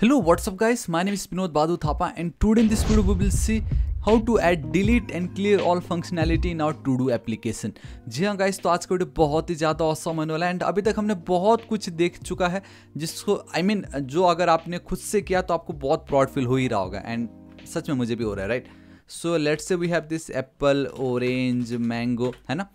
Hello what's up guys my name is Pinod Badu Thapa and today in this video we will see how to add delete and clear all functionality in our to do application जी हाँ guys तो आज का video बहुत ही ज़्यादा awesome होने वाला है एंड अभी तक हमने बहुत कुछ देख चुका है जिसको आई I मीन mean, जो अगर आपने खुद से किया तो आपको बहुत प्राउड फील हो ही रहा होगा एंड सच में मुझे भी हो रहा है right so let's say we have this apple orange mango है ना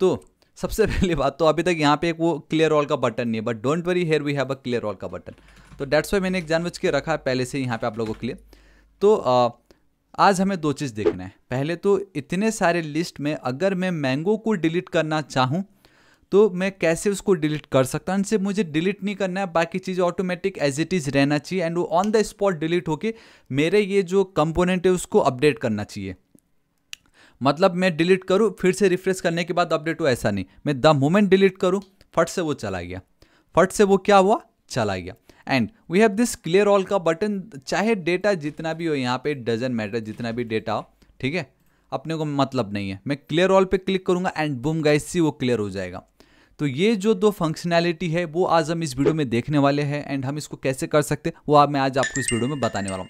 तो सबसे पहली बात तो अभी तक यहाँ पे एक वो क्लियर ऑल का बटन नहीं है but don't worry here we have a clear all का बटन तो डेट्स वाई मैंने एक जानवच के रखा है पहले से यहाँ पे आप लोगों के लिए तो आ, आज हमें दो चीज़ देखना है पहले तो इतने सारे लिस्ट में अगर मैं मैंगो को डिलीट करना चाहूँ तो मैं कैसे उसको डिलीट कर सकता हूँ इनसे मुझे डिलीट नहीं करना है बाकी चीज़ ऑटोमेटिक एज इट इज़ रहना चाहिए एंड वो ऑन द स्पॉट डिलीट होके मेरे ये जो कंपोनेंट है उसको अपडेट करना चाहिए मतलब मैं डिलीट करूँ फिर से रिफ्रेश करने के बाद अपडेट हो ऐसा नहीं मैं द मोमेंट डिलीट करूँ फट से वो चला गया फट से वो क्या हुआ चला गया and we have this clear all का बटन चाहे डेटा जितना भी हो यहाँ पे डजन मैटर जितना भी डेटा हो ठीक है अपने को मतलब नहीं है मैं क्लियर ऑल पे क्लिक करूंगा एंड बूम गाइस सी वो क्लियर हो जाएगा तो ये जो दो फंक्शनैलिटी है वो आज हम इस वीडियो में देखने वाले हैं एंड हम इसको कैसे कर सकते हैं वो मैं आज आपको इस वीडियो में बताने वाला हूँ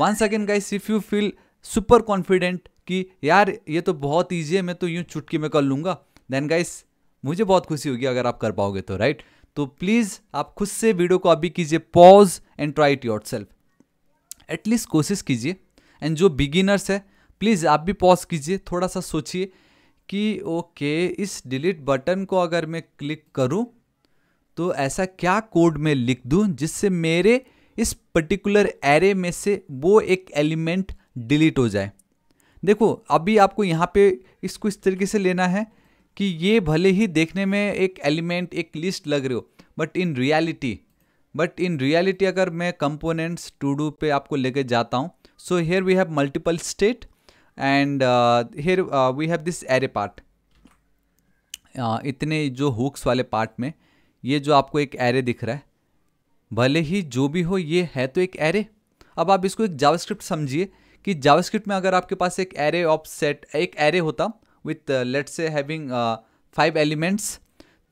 one second guys if you feel super confident कि यार ये तो बहुत ईजी है मैं तो यूँ चुटकी में कर लूँगा देन गाइस मुझे बहुत खुशी होगी अगर आप कर पाओगे तो राइट right? तो प्लीज़ आप खुद से वीडियो को अभी कीजिए pause and try it yourself at least कोशिश कीजिए एंड जो बिगिनर्स है प्लीज़ आप भी पॉज कीजिए थोड़ा सा सोचिए कि ओके इस डिलीट बटन को अगर मैं क्लिक करूं तो ऐसा क्या कोड में लिख दूं जिससे मेरे इस पर्टिकुलर एरे में से वो एक एलिमेंट डिलीट हो जाए देखो अभी आपको यहाँ पे इसको इस तरीके से लेना है कि ये भले ही देखने में एक एलिमेंट एक लिस्ट लग रहे हो but in reality but in reality अगर मैं कंपोनेंट्स टू डू पे आपको लेके जाता हूँ so here we have multiple state and here we have this array part इतने जो हुक्स वाले पार्ट में ये जो आपको एक एरे दिख रहा है भले ही जो भी हो ये है तो एक एरे अब आप इसको एक जावास्क्रिप्ट समझिए कि जावास्क्रिप्ट में अगर आपके पास एक एरे ऑफ सेट एक एरे होता with let's say having five elements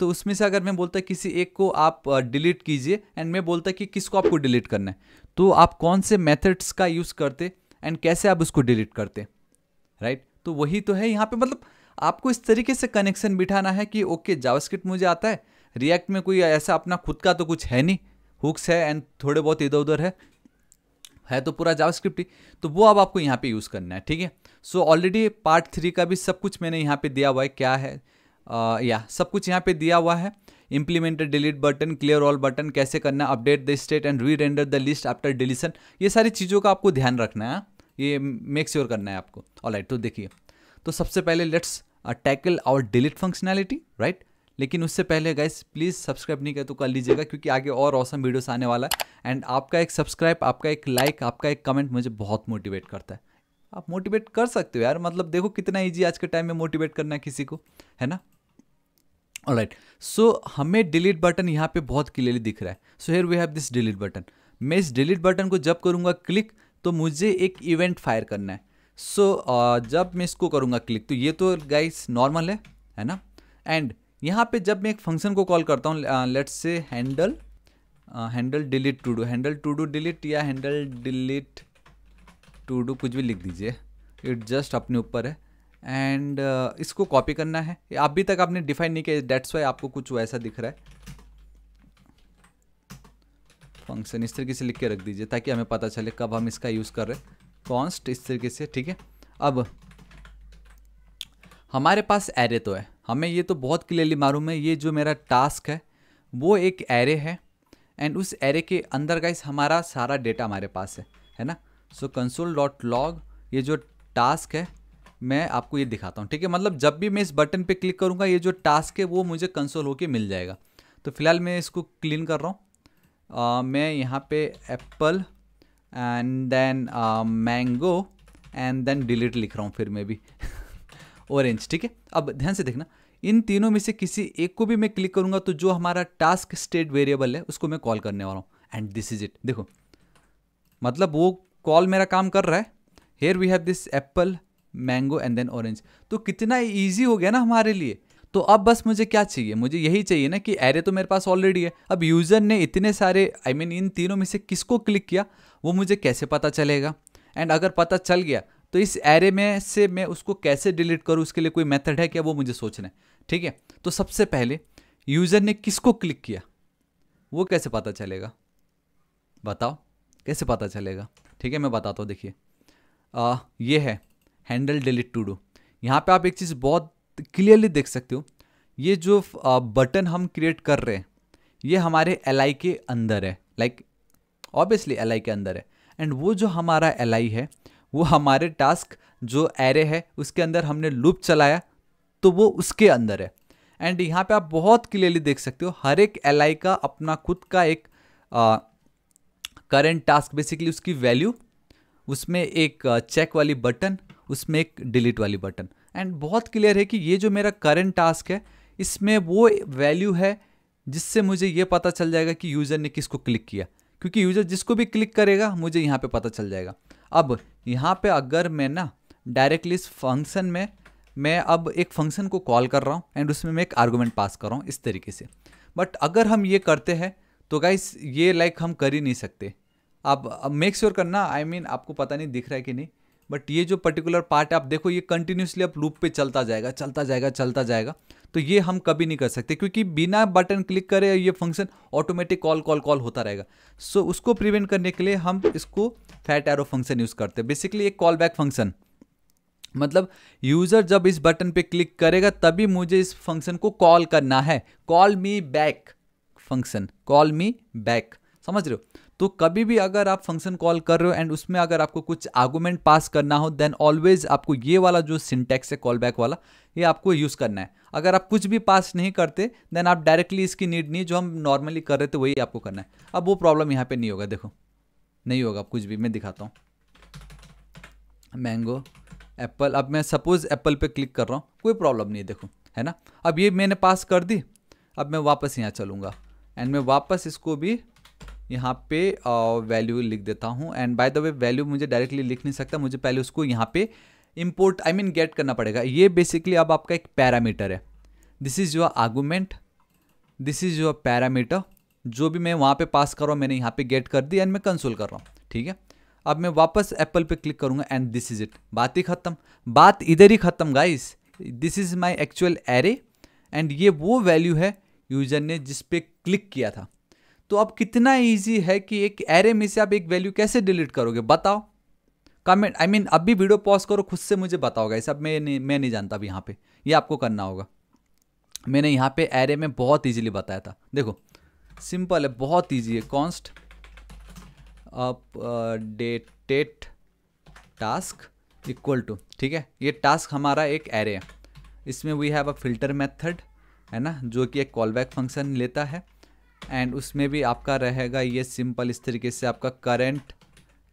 तो उसमें से अगर मैं बोलता किसी एक को आप डिलीट uh, कीजिए एंड मैं बोलता कि किसको आपको डिलीट करना है तो आप कौन से मेथड्स का यूज़ करते एंड कैसे आप उसको डिलीट करते राइट right? तो वही तो है यहाँ पे मतलब आपको इस तरीके से कनेक्शन बिठाना है कि ओके जावास्क्रिप्ट मुझे आता है रिएक्ट में कोई ऐसा अपना खुद का तो कुछ है नहीं हुक्स है एंड थोड़े बहुत इधर उधर है है तो पूरा जावास्क्रिप्ट ही तो वो अब आपको यहाँ पे यूज़ करना है ठीक है सो ऑलरेडी पार्ट थ्री का भी सब कुछ मैंने यहाँ पे दिया हुआ है क्या है आ, या सब कुछ यहाँ पे दिया हुआ है implemented delete button clear all button कैसे करना update the state and re render the list after deletion ये सारी चीज़ों का आपको ध्यान रखना है हाँ। ये मेक श्योर sure करना है आपको ऑल तो देखिए तो सबसे पहले let's tackle our delete functionality right लेकिन उससे पहले गाइस प्लीज़ सब्सक्राइब नहीं कर तो कर लीजिएगा क्योंकि आगे और औसम वीडियोस आने वाला है एंड आपका एक सब्सक्राइब आपका एक लाइक आपका एक कमेंट मुझे बहुत मोटिवेट करता है आप मोटिवेट कर सकते हो यार मतलब देखो कितना ईजी आज के टाइम में मोटिवेट करना है किसी को है ना राइट सो right. so, हमें डिलीट बटन यहाँ पे बहुत क्लियरली दिख रहा है so here we have this delete button मैं इस डिलीट बटन को जब करूँगा क्लिक तो मुझे एक इवेंट फायर करना है सो so, uh, जब मैं इसको करूँगा क्लिक तो ये तो गाइस नॉर्मल है है ना एंड यहाँ पे जब मैं एक फंक्शन को कॉल करता हूँ लेट्स से handle handle delete to do handle to do delete या हैंडल डिलीट टू डू कुछ भी लिख दीजिए इट जस्ट अपने ऊपर है एंड uh, इसको कॉपी करना है अभी तक आपने डिफाइन नहीं किया डेट्स वाई आपको कुछ वैसा दिख रहा है फंक्शन इस तरीके से लिख के रख दीजिए ताकि हमें पता चले कब हम इसका यूज़ कर रहे हैं कॉन्स्ट इस तरीके से ठीक है अब हमारे पास एरे तो है हमें ये तो बहुत क्लियरली मालूम है ये जो मेरा टास्क है वो एक एरे है एंड उस एरे के अंदर गाइस हमारा सारा डेटा हमारे पास है है ना सो कंसोल डॉट लॉग ये जो टास्क है मैं आपको ये दिखाता हूँ ठीक है मतलब जब भी मैं इस बटन पे क्लिक करूँगा ये जो टास्क है वो मुझे कंसोल होके मिल जाएगा तो फिलहाल मैं इसको क्लीन कर रहा हूँ मैं यहाँ पे apple and then mango and then delete लिख रहा हूँ फिर मैं भी ऑरेंज ठीक है अब ध्यान से देखना इन तीनों में से किसी एक को भी मैं क्लिक करूंगा तो जो हमारा टास्क स्टेट वेरिएबल है उसको मैं कॉल करने वाला हूँ एंड दिस इज इट देखो मतलब वो कॉल मेरा काम कर रहा है here we have this apple mango and then orange तो कितना ईजी हो गया ना हमारे लिए तो अब बस मुझे क्या चाहिए मुझे यही चाहिए ना कि एरे तो मेरे पास ऑलरेडी है अब यूज़र ने इतने सारे आई I मीन mean, इन तीनों में से किसको क्लिक किया वो मुझे कैसे पता चलेगा एंड अगर पता चल गया तो इस एरे में से मैं उसको कैसे डिलीट करूँ उसके लिए कोई मेथड है क्या वो मुझे सोचना है ठीक है तो सबसे पहले यूज़र ने किसको क्लिक किया वो कैसे पता चलेगा बताओ कैसे पता चलेगा ठीक है मैं बताता हूँ देखिए ये है हैंडल डिलीट टू डू यहाँ पे आप एक चीज़ बहुत क्लियरली देख सकते हो ये जो बटन हम क्रिएट कर रहे हैं ये हमारे एल के अंदर है लाइक ऑब्वियसली एल के अंदर है एंड वो जो हमारा एल है वो हमारे टास्क जो एरे है उसके अंदर हमने लूप चलाया तो वो उसके अंदर है एंड यहाँ पे आप बहुत क्लियरली देख सकते हो हर एक एल का अपना खुद का एक करेंट टास्क बेसिकली उसकी वैल्यू उसमें एक चेक वाली बटन उसमें एक डिलीट वाली बटन एंड बहुत क्लियर है कि ये जो मेरा करंट टास्क है इसमें वो वैल्यू है जिससे मुझे ये पता चल जाएगा कि यूज़र ने किसको क्लिक किया क्योंकि यूज़र जिसको भी क्लिक करेगा मुझे यहाँ पे पता चल जाएगा अब यहाँ पे अगर मैं ना डायरेक्टली इस फंक्शन में मैं अब एक फंक्शन को कॉल कर रहा हूँ एंड उसमें मैं एक आर्गूमेंट पास कर रहा हूँ इस तरीके से बट अगर हम ये करते हैं तो गाइस ये लाइक like हम कर ही नहीं सकते आप मेक श्योर करना आई I मीन mean, आपको पता नहीं दिख रहा है कि नहीं बट ये जो पर्टिकुलर पार्ट है आप देखो ये कंटिन्यूसली आप लूप पे चलता जाएगा चलता जाएगा चलता जाएगा तो ये हम कभी नहीं कर सकते क्योंकि बिना बटन क्लिक करे ये function automatic call call call होता रहेगा सो so, उसको प्रिवेंट करने के लिए हम इसको फैट एरो फंक्शन यूज़ करते हैं बेसिकली एक कॉल बैक फंक्शन मतलब यूज़र जब इस बटन पे क्लिक करेगा तभी मुझे इस फंक्शन को कॉल करना है call me back function call me back समझ रहे हो तो कभी भी अगर आप फंक्शन कॉल कर रहे हो एंड उसमें अगर आपको कुछ आर्गूमेंट पास करना हो देन ऑलवेज आपको ये वाला जो सिंटेक्स है कॉल बैक वाला ये आपको यूज़ करना है अगर आप कुछ भी पास नहीं करते देन आप डायरेक्टली इसकी नीड नहीं जो हम नॉर्मली कर रहे थे वही आपको करना है अब वो प्रॉब्लम यहाँ पे नहीं होगा देखो नहीं होगा कुछ भी मैं दिखाता हूँ मैंगो एप्पल अब मैं सपोज़ एप्पल पे क्लिक कर रहा हूँ कोई प्रॉब्लम नहीं है देखो है ना अब ये मैंने पास कर दी अब मैं वापस यहाँ चलूँगा एंड मैं वापस इसको भी यहाँ पे वैल्यू लिख देता हूँ and by the way value मुझे डायरेक्टली लिख नहीं सकता मुझे पहले उसको यहाँ पे इम्पोर्ट आई मीन गेट करना पड़ेगा ये बेसिकली अब आपका एक पैरामीटर है this is your argument this is your parameter जो भी मैं वहाँ पे पास कर रहा हूँ मैंने यहाँ पे गेट कर दी एंड मैं कंसोल कर रहा हूँ ठीक है अब मैं वापस एप्पल पे क्लिक करूँगा एंड दिस इज़ इट बात ही ख़त्म बात इधर ही ख़त्म guys this is my actual array and ये वो वैल्यू है यूज़र ने जिस पे क्लिक किया था तो अब कितना ईजी है कि एक एरे में से आप एक वैल्यू कैसे डिलीट करोगे बताओ कमेंट आई मीन अब भी वीडियो पॉज करो खुद से मुझे बताओगे ऐसे अब मैं नहीं मैं नहीं जानता अभी यहाँ पे ये आपको करना होगा मैंने यहाँ पे एरे में बहुत ईजिली बताया था देखो सिंपल है बहुत ईजी है const updated task equal to ठीक है ये टास्क हमारा एक एरे है इसमें we have a filter method है ना जो कि एक कॉल बैक फंक्शन लेता है एंड उसमें भी आपका रहेगा ये सिंपल इस तरीके से आपका करेंट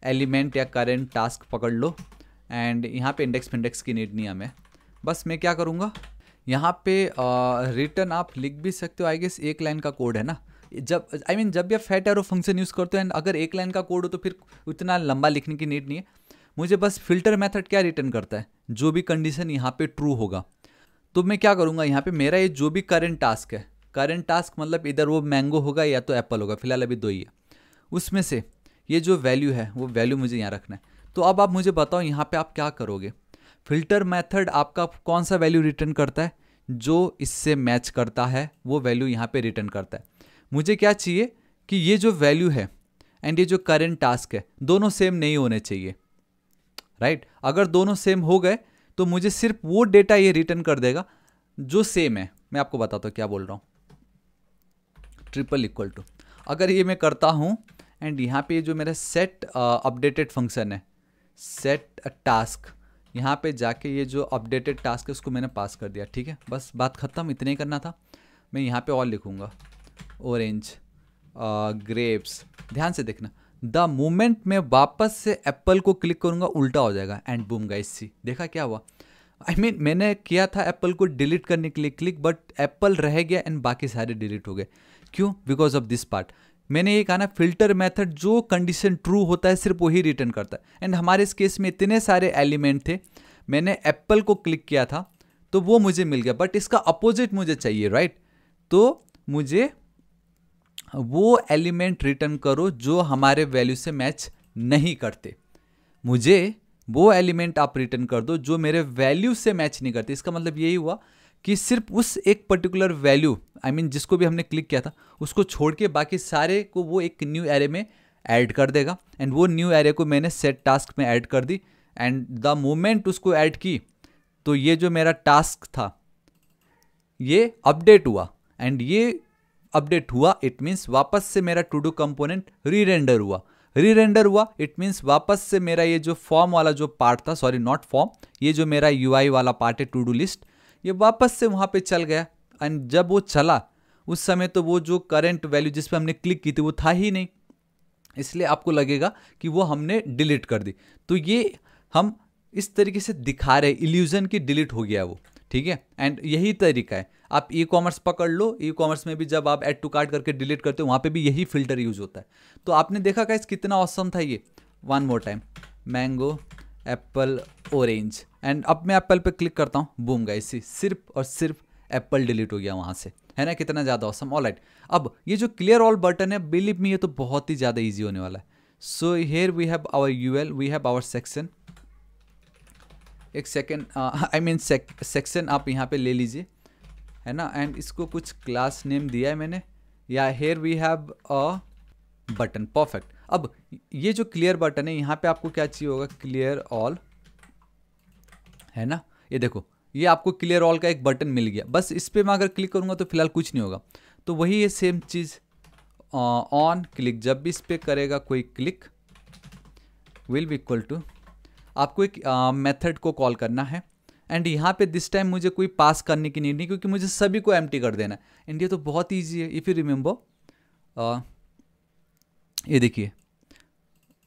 एलिमेंट या करेंट टास्क पकड़ लो एंड यहाँ पे इंडेक्स फिंडेक्स की नीड नहीं हमें बस मैं क्या करूँगा यहाँ पे रिटर्न आप लिख भी सकते हो आई गेस एक लाइन का कोड है ना जब आई I मीन mean, जब भी आप फैट एरो फंक्शन यूज़ करते हो एंड अगर एक लाइन का कोड हो तो फिर उतना लंबा लिखने की नीड नहीं है मुझे बस फिल्टर मेथड क्या रिटर्न करता है जो भी कंडीशन यहाँ पे ट्रू होगा तो मैं क्या करूँगा यहाँ पे मेरा ये जो भी करेंट टास्क है करेंट टास्क मतलब इधर वो मैंगो होगा या तो एप्पल होगा फिलहाल अभी दो ही है उसमें से ये जो वैल्यू है वो वैल्यू मुझे यहाँ रखना है तो अब आप मुझे बताओ यहाँ पे आप क्या करोगे फिल्टर मेथड आपका कौन सा वैल्यू रिटर्न करता है जो इससे मैच करता है वो वैल्यू यहाँ पे रिटर्न करता है मुझे क्या चाहिए कि ये जो वैल्यू है एंड ये जो करेंट टास्क है दोनों सेम नहीं होने चाहिए राइट right? अगर दोनों सेम हो गए तो मुझे सिर्फ वो डेटा ये रिटर्न कर देगा जो सेम है मैं आपको बताता हूँ क्या बोल रहा हूँ ट्रिपल इक्वल टू अगर ये मैं करता हूँ एंड यहाँ पे जो मेरा सेट अपडेटेड फंक्शन है सेट टास्क यहाँ पे जाके ये जो अपडेटेड टास्क है उसको मैंने पास कर दिया ठीक है बस बात ख़त्म इतने ही करना था मैं यहाँ पे और लिखूँगा ऑरेंज ग्रेप्स ध्यान से देखना द मोमेंट मैं वापस से एप्पल को क्लिक करूँगा उल्टा हो जाएगा एंड बूम गाइस सी देखा क्या हुआ आई I मीन mean, मैंने किया था एप्पल को डिलीट करने के लिए क्लिक बट एप्पल रह गया एंड बाकी सारे डिलीट हो गए क्यों बिकॉज ऑफ दिस पार्ट मैंने ये कहा ना फिल्टर मेथड जो कंडीशन ट्रू होता है सिर्फ वही रिटर्न करता है एंड हमारे इस केस में इतने सारे एलिमेंट थे मैंने एप्पल को क्लिक किया था तो वो मुझे मिल गया बट इसका अपोजिट मुझे चाहिए राइट तो मुझे वो एलिमेंट रिटर्न करो जो हमारे वैल्यू से मैच नहीं करते मुझे वो एलिमेंट आप रिटर्न कर दो जो मेरे वैल्यू से मैच नहीं करते इसका मतलब यही हुआ कि सिर्फ उस एक पर्टिकुलर वैल्यू आई मीन जिसको भी हमने क्लिक किया था उसको छोड़ के बाकी सारे को वो एक न्यू एरे में ऐड कर देगा एंड वो न्यू एरे को मैंने सेट टास्क में ऐड कर दी एंड द मोमेंट उसको ऐड की तो ये जो मेरा टास्क था ये अपडेट हुआ एंड ये अपडेट हुआ इट मीन्स वापस से मेरा to do component re render हुआ री रेंडर हुआ इट मीन्स वापस से मेरा ये जो फॉर्म वाला जो पार्ट था सॉरी नॉट फॉर्म ये जो मेरा यू वाला पार्ट है टू डू लिस्ट ये वापस से वहाँ पे चल गया एंड जब वो चला उस समय तो वो जो करंट वैल्यू जिस हमने क्लिक की थी वो था ही नहीं इसलिए आपको लगेगा कि वो हमने डिलीट कर दी तो ये हम इस तरीके से दिखा रहे इल्यूजन की डिलीट हो गया वो ठीक है एंड यही तरीका है आप ई कॉमर्स पकड़ लो ई कॉमर्स में भी जब आप एड टू कार्ड करके डिलीट करते हो वहाँ पे भी यही फिल्टर यूज होता है तो आपने देखा का कितना औसम था ये one more time mango apple orange and अब मैं एप्पल पे क्लिक करता हूँ बूम गई इसी सिर्फ और सिर्फ एप्पल डिलीट हो गया वहाँ से है ना कितना ज़्यादा औसम ऑल राइट अब ये जो क्लियर ऑल बटन है बिलीव मी ये तो बहुत ही ज़्यादा ईजी होने वाला है so here we have our U L we have our section एक सेकेंड आई मीन सेक्शन आप यहाँ पे ले लीजिए है ना एंड इसको कुछ क्लास नेम दिया है मैंने या here we have a button perfect अब ये जो क्लियर बटन है यहाँ पे आपको क्या चाहिए होगा क्लियर ऑल है ना ये देखो ये आपको क्लियर ऑल का एक बटन मिल गया बस इस पर मैं अगर क्लिक करूँगा तो फिलहाल कुछ नहीं होगा तो वही ये सेम चीज़ ऑन क्लिक जब भी इस पर करेगा कोई click will be equal to आपको एक मेथड को कॉल करना है एंड यहाँ पे दिस टाइम मुझे कोई पास करने की नीड नहीं क्योंकि मुझे सभी को एम कर देना है एंड ये तो बहुत ईजी है इफ़ यू रिमेंबर ये देखिए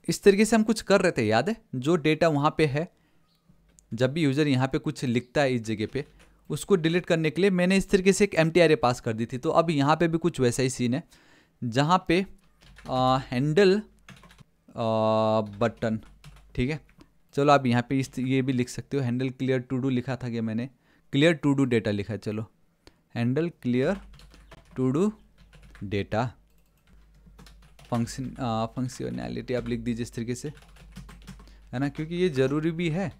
इस तरीके से हम कुछ कर रहे थे याद है जो डेटा वहाँ पे है जब भी यूज़र यहाँ पे कुछ लिखता है इस जगह पे उसको डिलीट करने के लिए मैंने इस तरीके से एक एम टी पास कर दी थी तो अब यहाँ पे भी कुछ वैसा ही सीन है जहाँ पे हैंडल बटन ठीक है चलो आप यहाँ पे इस ये भी लिख सकते हो हैंडल क्लियर टू डू लिखा था कि मैंने क्लियर टू डू डेटा लिखा है चलो handle clear to do data function functionality आप लिख दीजिए इस तरीके से है ना क्योंकि ये ज़रूरी भी है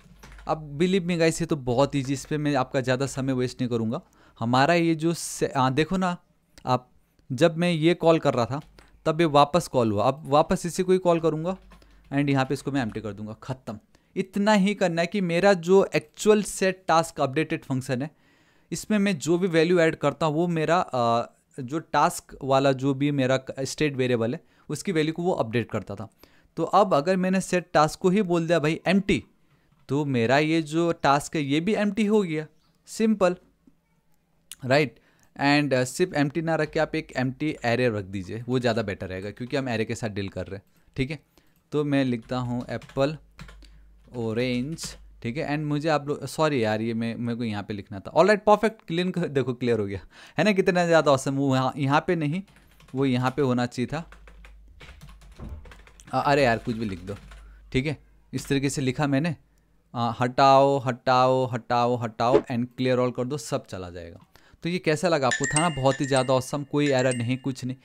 अब बिलीव में गाइस ये तो बहुत ईजी इस पर मैं आपका ज़्यादा समय वेस्ट नहीं करूँगा हमारा ये जो आ, देखो ना आप जब मैं ये कॉल कर रहा था तब ये वापस कॉल हुआ अब वापस इसी को ही कॉल करूँगा एंड यहाँ पे इसको मैं एम कर दूंगा ख़त्म इतना ही करना है कि मेरा जो actual set task updated function है इसमें मैं जो भी वैल्यू ऐड करता हूँ वो मेरा आ, जो टास्क वाला जो भी मेरा स्टेट वेरिएबल है उसकी वैल्यू को वो अपडेट करता था तो अब अगर मैंने सेट टास्क को ही बोल दिया भाई एम तो मेरा ये जो टास्क है ये भी एम हो गया सिंपल राइट एंड सिर्फ एम ना रख के आप एक एम एरे रख दीजिए वो ज़्यादा बेटर रहेगा क्योंकि हम एरे के साथ डील कर रहे हैं ठीक है तो मैं लिखता हूँ एप्पल ओरेंज ठीक है एंड मुझे आप लोग सॉरी यार ये मैं मेरे को यहाँ पे लिखना था ऑलराइट परफेक्ट क्लीन देखो क्लियर हो गया है ना कितना ज़्यादा ऑसम वो यहाँ यहाँ पे नहीं वो यहाँ पे होना चाहिए था अरे यार कुछ भी लिख दो ठीक है इस तरीके से लिखा मैंने आ, हटाओ हटाओ हटाओ हटाओ एंड क्लियर ऑल कर दो सब चला जाएगा तो ये कैसा लगा आपको था ना बहुत ही ज़्यादा औसम कोई एरर नहीं कुछ नहीं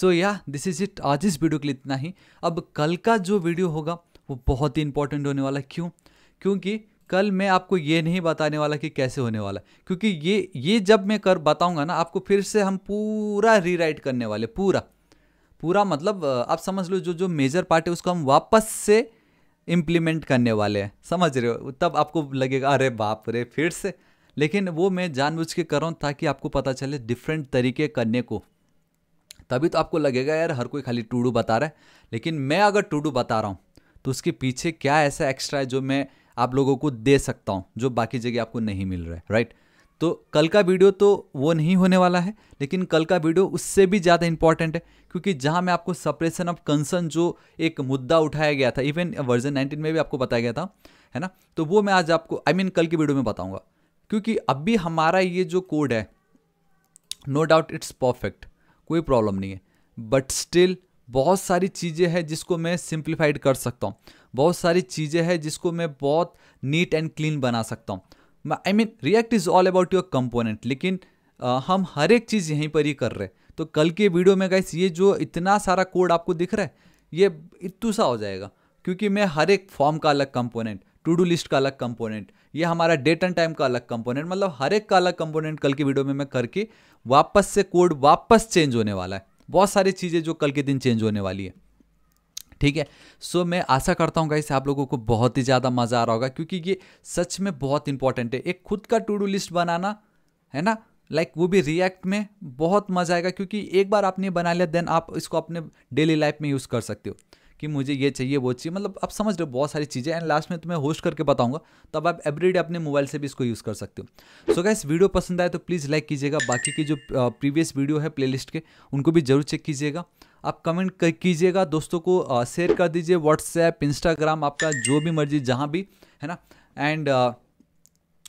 सो या दिस इज़ इट आज इस वीडियो के लिए इतना ही अब कल का जो वीडियो होगा वो बहुत ही इंपॉर्टेंट होने वाला क्यों क्योंकि कल मैं आपको ये नहीं बताने वाला कि कैसे होने वाला क्योंकि ये ये जब मैं कर बताऊंगा ना आपको फिर से हम पूरा रीराइट करने वाले पूरा पूरा मतलब आप समझ लो जो जो मेजर पार्ट है उसको हम वापस से इम्प्लीमेंट करने वाले हैं समझ रहे हो तब आपको लगेगा अरे बाप रे फिर से लेकिन वो मैं जानबूझ के कर रहा हूँ ताकि आपको पता चले डिफरेंट तरीके करने को तभी तो आपको लगेगा यार हर कोई खाली टूडू बता रहा है लेकिन मैं अगर टूडू बता रहा हूँ तो उसके पीछे क्या ऐसा एक्स्ट्रा है जो मैं आप लोगों को दे सकता हूँ जो बाकी जगह आपको नहीं मिल रहा है राइट तो कल का वीडियो तो वो नहीं होने वाला है लेकिन कल का वीडियो उससे भी ज़्यादा इंपॉर्टेंट है क्योंकि जहाँ मैं आपको सप्रेशन ऑफ कंसर्न जो एक मुद्दा उठाया गया था इवन वर्जन नाइनटीन में भी आपको बताया गया था है ना तो वो मैं आज आपको आई I मीन mean, कल की वीडियो में बताऊँगा क्योंकि अभी हमारा ये जो कोड है नो डाउट इट्स परफेक्ट कोई प्रॉब्लम नहीं है बट स्टिल बहुत सारी चीज़ें हैं जिसको मैं सिंप्लीफाइड कर सकता हूँ बहुत सारी चीज़ें हैं जिसको मैं बहुत नीट एंड क्लीन बना सकता हूँ I mean React is all about your component लेकिन आ, हम हर एक चीज़ यहीं पर ही कर रहे हैं तो कल के वीडियो में गाइस ये जो इतना सारा कोड आपको दिख रहा है ये इतू सा हो जाएगा क्योंकि मैं हर एक फॉर्म का अलग कंपोनेंट टू डू लिस्ट का अलग कंपोनेंट ये हमारा डेट एंड टाइम का अलग कंपोनेंट मतलब हर एक का अलग कंपोनेंट कल के वीडियो में मैं करके वापस से कोड वापस चेंज होने वाला है बहुत सारी चीज़ें जो कल के दिन चेंज होने वाली है ठीक है सो so, मैं आशा करता हूँ गाइस आप लोगों को बहुत ही ज़्यादा मज़ा आ रहा होगा क्योंकि ये सच में बहुत इंपॉर्टेंट है एक खुद का टू डू लिस्ट बनाना है ना लाइक like, वो भी रिएक्ट में बहुत मज़ा आएगा क्योंकि एक बार आपने बना लिया देन आप इसको अपने डेली लाइफ में यूज़ कर सकते हो कि मुझे ये चाहिए वो चाहिए मतलब आप समझ रहे हो बहुत सारी चीज़ें एंड लास्ट में तुम्हें होस्ट करके बताऊंगा तब आप एवरीडे अपने मोबाइल से भी इसको यूज़ कर सकते हो सो गाइस गैस वीडियो पसंद आए तो प्लीज़ लाइक कीजिएगा बाकी की जो प्रीवियस वीडियो है प्लेलिस्ट के उनको भी जरूर चेक कीजिएगा आप कमेंट कीजिएगा दोस्तों को शेयर कर दीजिए व्हाट्सएप इंस्टाग्राम आपका जो भी मर्जी जहाँ भी है ना and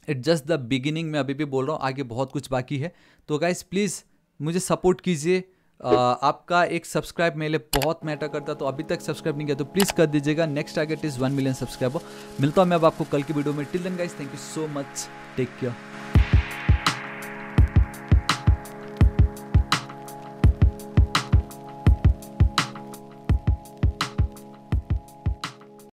it just the beginning मैं अभी भी बोल रहा हूँ आगे बहुत कुछ बाकी है तो गाइज प्लीज़ मुझे सपोर्ट कीजिए आपका एक सब्सक्राइब मेरे लिए बहुत मैटर करता तो अभी तक सब्सक्राइब नहीं किया तो प्लीज़ कर दीजिएगा next target is one million subscriber मिलता हूँ मैं अब आपको कल की वीडियो में till then guys thank you so much take care